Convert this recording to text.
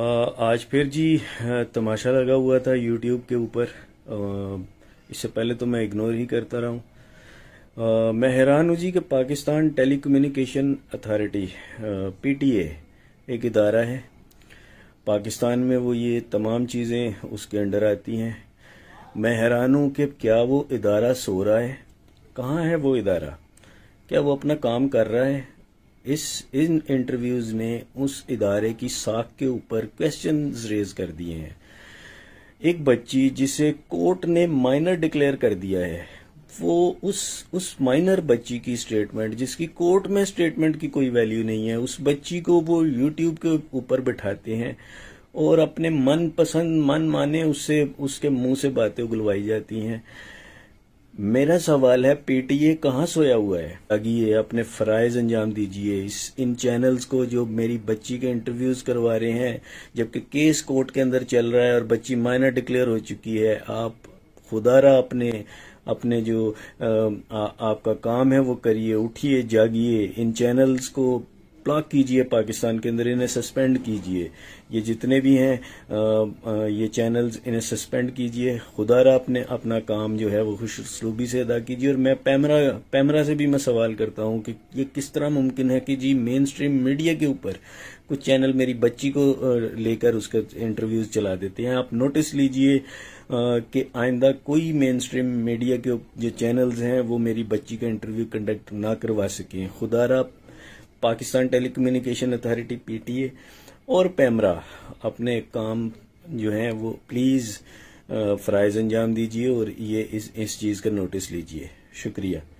आज फिर जी तमाशा लगा हुआ था यूट्यूब के ऊपर इससे पहले तो मैं इग्नोर ही करता रहा हूँ मैं हैरान हूँ जी कि पाकिस्तान टेलीकम्युनिकेशन अथॉरिटी पीटीए एक इदारा है पाकिस्तान में वो ये तमाम चीज़ें उसके अंडर आती हैं मैं हैरान हूँ कि क्या वो इदारा सो रहा है कहाँ है वो इदारा क्या वो अपना काम कर रहा है इस इन इंटरव्यूज ने उस इदारे की साख के ऊपर क्वेश्चन रेज कर दिए हैं एक बच्ची जिसे कोर्ट ने माइनर डिक्लेयर कर दिया है वो उस उस माइनर बच्ची की स्टेटमेंट जिसकी कोर्ट में स्टेटमेंट की कोई वैल्यू नहीं है उस बच्ची को वो यूट्यूब के ऊपर बिठाते हैं और अपने मन पसंद मन माने उससे उसके मुंह से बातें उगलवाई जाती हैं मेरा सवाल है पीटीए कहाँ सोया हुआ है ये अपने फराइज अंजाम दीजिए इस इन चैनल्स को जो मेरी बच्ची के इंटरव्यूज करवा रहे हैं जबकि केस कोर्ट के अंदर चल रहा है और बच्ची माइनर डिक्लेयर हो चुकी है आप खुदारा अपने अपने जो आ, आ, आपका काम है वो करिए उठिए जागिए इन चैनल्स को ब्लॉक कीजिए पाकिस्तान के अंदर इन्हें सस्पेंड कीजिए ये जितने भी हैं ये चैनल्स इन्हें सस्पेंड कीजिए खुदारा अपने अपना काम जो है वो खुशसलूबी से अदा कीजिए और मैं पैमरा पैमरा से भी मैं सवाल करता हूँ कि ये किस तरह मुमकिन है कि जी मेन स्ट्रीम मीडिया के ऊपर कुछ चैनल मेरी बच्ची को लेकर उसका इंटरव्यूज चला देते हैं आप नोटिस लीजिए कि आइंदा कोई मेन स्ट्रीम मीडिया के जो चैनल्स हैं वो मेरी बच्ची का इंटरव्यू कंडक्ट ना करवा सकें खुदा पाकिस्तान टेलीकम्युनिकेशन अथॉरिटी पीटीए और पैमरा अपने काम जो है वो प्लीज़ फ्राइज अंजाम दीजिए और ये इस इस चीज़ का नोटिस लीजिए शुक्रिया